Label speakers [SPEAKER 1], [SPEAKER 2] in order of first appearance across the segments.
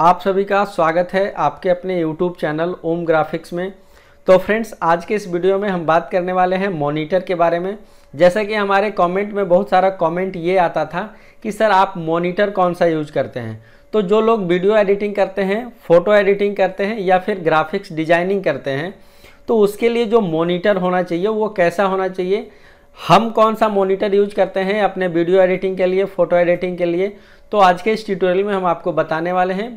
[SPEAKER 1] आप सभी का स्वागत है आपके अपने YouTube चैनल ओम ग्राफिक्स में तो फ्रेंड्स आज के इस वीडियो में हम बात करने वाले हैं मॉनिटर के बारे में जैसा कि हमारे कमेंट में बहुत सारा कमेंट ये आता था कि सर आप मॉनिटर कौन सा यूज करते हैं तो जो लोग वीडियो एडिटिंग करते हैं फ़ोटो एडिटिंग करते हैं या फिर ग्राफिक्स डिजाइनिंग करते हैं तो उसके लिए जो मोनीटर होना चाहिए वो कैसा होना चाहिए हम कौन सा मॉनिटर यूज करते हैं अपने वीडियो एडिटिंग के लिए फ़ोटो एडिटिंग के लिए तो आज के इस ट्यूटोरियल में हम आपको बताने वाले हैं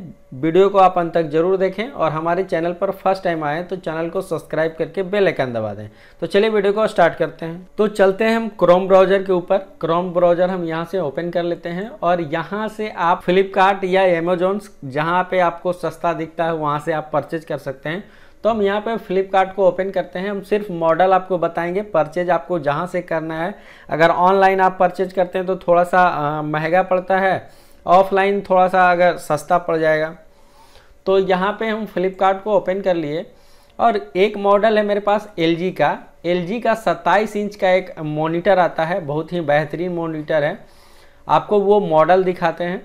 [SPEAKER 1] वीडियो को आप अंत तक जरूर देखें और हमारे चैनल पर फर्स्ट टाइम आएँ तो चैनल को सब्सक्राइब करके बेल आइकन दबा दें तो चलिए वीडियो को स्टार्ट करते हैं तो चलते हैं हम क्रोम ब्राउजर के ऊपर क्रोम ब्राउजर हम यहाँ से ओपन कर लेते हैं और यहाँ से आप फ्लिपकार्ट या एमेजोन्स जहाँ पर आपको सस्ता दिखता है वहाँ से आप परचेज कर सकते हैं तो हम यहाँ पे फ्लिपकार्ट को ओपन करते हैं हम सिर्फ मॉडल आपको बताएंगे परचेज आपको जहाँ से करना है अगर ऑनलाइन आप परचेज करते हैं तो थोड़ा सा महंगा पड़ता है ऑफलाइन थोड़ा सा अगर सस्ता पड़ जाएगा तो यहाँ पे हम फ्लिपकार्ट को ओपन कर लिए और एक मॉडल है मेरे पास एल का एल का सत्ताईस इंच का एक मोनीटर आता है बहुत ही बेहतरीन मोनीटर है आपको वो मॉडल दिखाते हैं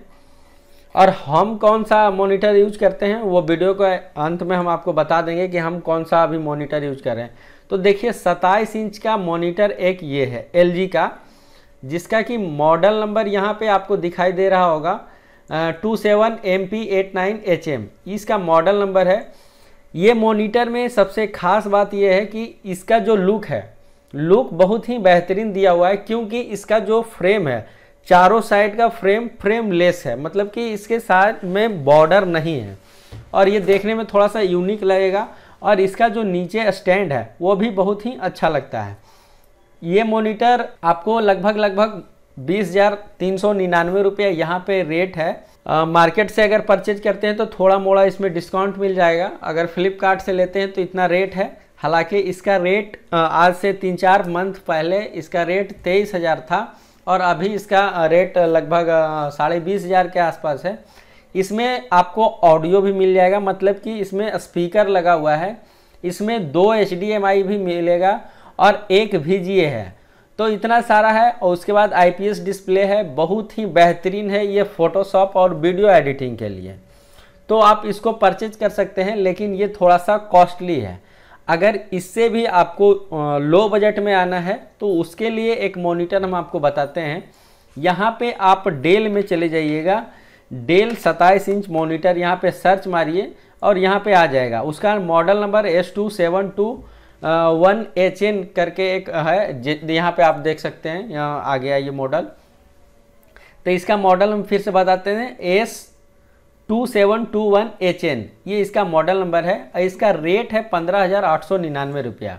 [SPEAKER 1] और हम कौन सा मॉनिटर यूज करते हैं वो वीडियो के अंत में हम आपको बता देंगे कि हम कौन सा अभी मॉनिटर यूज कर रहे हैं तो देखिए 27 इंच का मॉनिटर एक ये है एल का जिसका कि मॉडल नंबर यहाँ पे आपको दिखाई दे रहा होगा two seven M P eight nine H M इसका मॉडल नंबर है ये मॉनिटर में सबसे खास बात यह है कि इसका जो लुक है लुक बहुत ही बेहतरीन दिया हुआ है क्योंकि इसका जो फ्रेम है चारों साइड का फ्रेम फ्रेम लेस है मतलब कि इसके साथ में बॉर्डर नहीं है और ये देखने में थोड़ा सा यूनिक लगेगा और इसका जो नीचे स्टैंड है वो भी बहुत ही अच्छा लगता है ये मोनीटर आपको लगभग लगभग बीस हज़ार तीन सौ निन्यानवे रुपये यहाँ पर रेट है आ, मार्केट से अगर परचेज करते हैं तो थोड़ा मोड़ा इसमें डिस्काउंट मिल जाएगा अगर फ्लिपकार्ट से लेते हैं तो इतना रेट है हालांकि इसका रेट आज से तीन चार मंथ पहले इसका रेट तेईस हज़ार था और अभी इसका रेट लगभग साढ़े बीस हज़ार के आसपास है इसमें आपको ऑडियो भी मिल जाएगा मतलब कि इसमें स्पीकर लगा हुआ है इसमें दो एच भी मिलेगा और एक भी है तो इतना सारा है और उसके बाद आई डिस्प्ले है बहुत ही बेहतरीन है ये फ़ोटोशॉप और वीडियो एडिटिंग के लिए तो आप इसको परचेज कर सकते हैं लेकिन ये थोड़ा सा कॉस्टली है अगर इससे भी आपको लो बजट में आना है तो उसके लिए एक मॉनिटर हम आपको बताते हैं यहाँ पे आप डेल में चले जाइएगा डेल सताईस इंच मॉनिटर यहाँ पे सर्च मारिए और यहाँ पे आ जाएगा उसका model number S two seven two one H N करके एक है यहाँ पे आप देख सकते हैं यहाँ आ गया ये मॉडल तो इसका मॉडल हम फिर से बताते हैं S two seven two one H N ये इसका मॉडल नंबर है इसका रेट है पंद्रह हज़ार आठ सौ निन्यानवे रुपया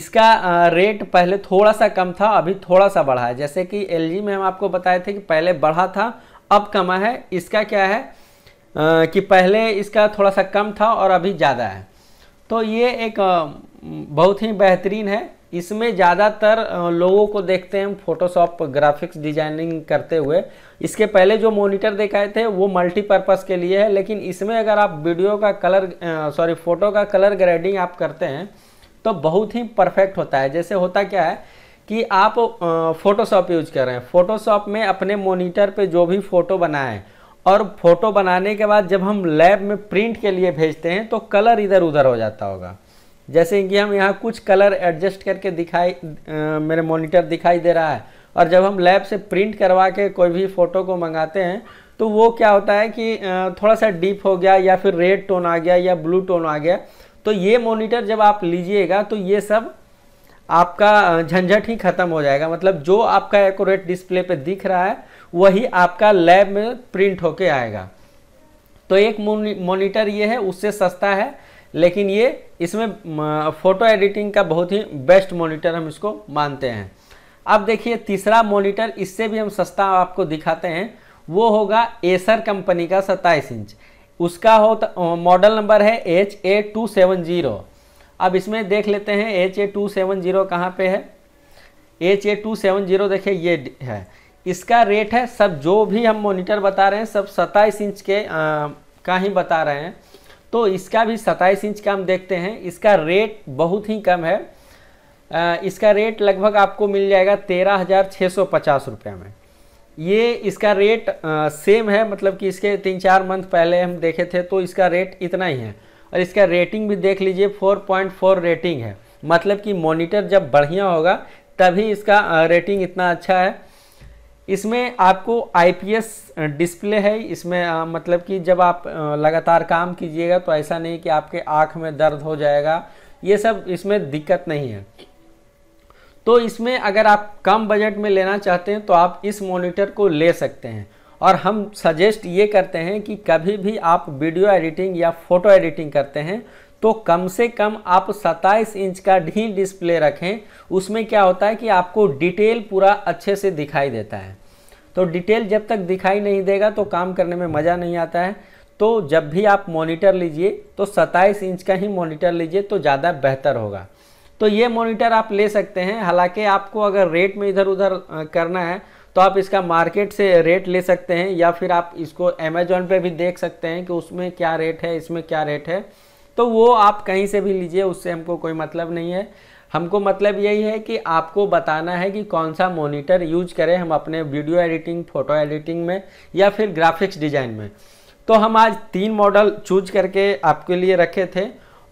[SPEAKER 1] इसका रेट पहले थोड़ा सा कम था अभी थोड़ा सा बढ़ा है जैसे कि एल में हम आपको बताए थे कि पहले बढ़ा था अब कमा है इसका क्या है कि पहले इसका थोड़ा सा कम था और अभी ज़्यादा है तो ये एक बहुत ही बेहतरीन है इसमें ज़्यादातर लोगों को देखते हैं फोटोशॉप ग्राफिक्स डिजाइनिंग करते हुए इसके पहले जो मॉनिटर देखाए थे वो मल्टीपर्पज़ के लिए है लेकिन इसमें अगर आप वीडियो का कलर सॉरी फ़ोटो का कलर ग्रेडिंग आप करते हैं तो बहुत ही परफेक्ट होता है जैसे होता क्या है कि आप फ़ोटोशॉप यूज कर रहे हैं फ़ोटोशॉप में अपने मोनीटर पर जो भी फ़ोटो बनाएँ और फ़ोटो बनाने के बाद जब हम लैब में प्रिंट के लिए भेजते हैं तो कलर इधर उधर हो जाता होगा जैसे कि हम यहाँ कुछ कलर एडजस्ट करके दिखाई मेरे मॉनिटर दिखाई दे रहा है और जब हम लैब से प्रिंट करवा के कोई भी फ़ोटो को मंगाते हैं तो वो क्या होता है कि थोड़ा सा डीप हो गया या फिर रेड टोन आ गया या ब्लू टोन आ गया तो ये मॉनिटर जब आप लीजिएगा तो ये सब आपका झंझट ही ख़त्म हो जाएगा मतलब जो आपका एकोरेट डिस्प्ले पे दिख रहा है वही आपका लैब में प्रिंट होके आएगा तो एक मोनिटर ये है उससे सस्ता है लेकिन ये इसमें फ़ोटो एडिटिंग का बहुत ही बेस्ट मॉनिटर हम इसको मानते हैं अब देखिए तीसरा मॉनिटर इससे भी हम सस्ता आपको दिखाते हैं वो होगा एसर कंपनी का सत्ताईस इंच उसका हो मॉडल तो, नंबर है H A two seven zero अब इसमें देख लेते हैं H A two seven zero कहाँ पर है H A two seven zero देखिए ये है इसका रेट है सब जो भी हम मॉनिटर बता रहे हैं सब सत्ताईस इंच के आ, का ही बता रहे हैं तो इसका भी सत्ताईस इंच का हम देखते हैं इसका रेट बहुत ही कम है इसका रेट लगभग आपको मिल जाएगा तेरह हज़ार छः सौ पचास रुपये में ये इसका रेट सेम है मतलब कि इसके तीन चार मंथ पहले हम देखे थे तो इसका रेट इतना ही है और इसका रेटिंग भी देख लीजिए 4.4 रेटिंग है मतलब कि मॉनिटर जब बढ़िया होगा तभी इसका रेटिंग इतना अच्छा है इसमें आपको आईपीएस डिस्प्ले है इसमें आ, मतलब कि जब आप आ, लगातार काम कीजिएगा तो ऐसा नहीं कि आपके आँख में दर्द हो जाएगा ये सब इसमें दिक्कत नहीं है तो इसमें अगर आप कम बजट में लेना चाहते हैं तो आप इस मॉनिटर को ले सकते हैं और हम सजेस्ट ये करते हैं कि कभी भी आप वीडियो एडिटिंग या फ़ोटो एडिटिंग करते हैं तो कम से कम आप 27 इंच का ढी डिस्प्ले रखें उसमें क्या होता है कि आपको डिटेल पूरा अच्छे से दिखाई देता है तो डिटेल जब तक दिखाई नहीं देगा तो काम करने में मज़ा नहीं आता है तो जब भी आप मॉनिटर लीजिए तो 27 इंच का ही मॉनिटर लीजिए तो ज़्यादा बेहतर होगा तो ये मॉनिटर आप ले सकते हैं हालांकि आपको अगर रेट में इधर उधर करना है तो आप इसका मार्केट से रेट ले सकते हैं या फिर आप इसको अमेजोन पे भी देख सकते हैं कि उसमें क्या रेट है इसमें क्या रेट है तो वो आप कहीं से भी लीजिए उससे हमको कोई मतलब नहीं है हमको मतलब यही है कि आपको बताना है कि कौन सा मॉनिटर यूज करें हम अपने वीडियो एडिटिंग फ़ोटो एडिटिंग में या फिर ग्राफिक्स डिज़ाइन में तो हम आज तीन मॉडल चूज करके आपके लिए रखे थे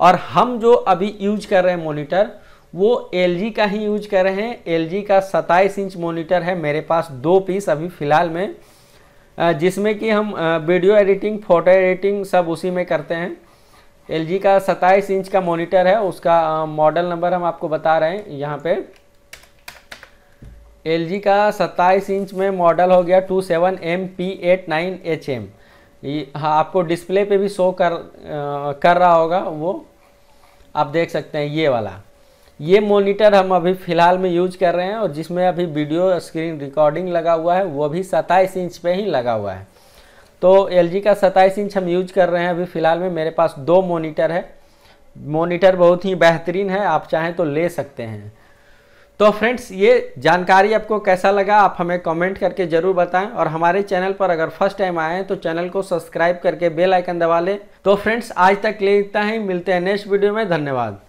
[SPEAKER 1] और हम जो अभी यूज कर रहे हैं मोनीटर वो एल का ही यूज कर रहे हैं एल का सत्ताईस इंच मोनीटर है मेरे पास दो पीस अभी फ़िलहाल में जिसमें कि हम वीडियो एडिटिंग फ़ोटो एडिटिंग सब उसी में करते हैं एल का सत्ताईस इंच का मोनीटर है उसका मॉडल नंबर हम आपको बता रहे हैं यहाँ पे एल का सत्ताईस इंच में मॉडल हो गया two seven M P eight nine H M हाँ आपको डिस्प्ले पे भी शो कर आ, कर रहा होगा वो आप देख सकते हैं ये वाला ये मॉनिटर हम अभी फ़िलहाल में यूज कर रहे हैं और जिसमें अभी वीडियो स्क्रीन रिकॉर्डिंग लगा हुआ है वो भी सत्ताईस इंच पे ही लगा हुआ है तो एल का सत्ताईस इंच हम यूज कर रहे हैं अभी फ़िलहाल में मेरे पास दो मोनीटर है मोनीटर बहुत ही बेहतरीन है आप चाहें तो ले सकते हैं तो फ्रेंड्स ये जानकारी आपको कैसा लगा आप हमें कमेंट करके ज़रूर बताएं और हमारे चैनल पर अगर फर्स्ट टाइम आएँ तो चैनल को सब्सक्राइब करके बेल आइकन दबा लें तो फ्रेंड्स आज तक ले इतना ही मिलते हैं नेक्स्ट वीडियो में धन्यवाद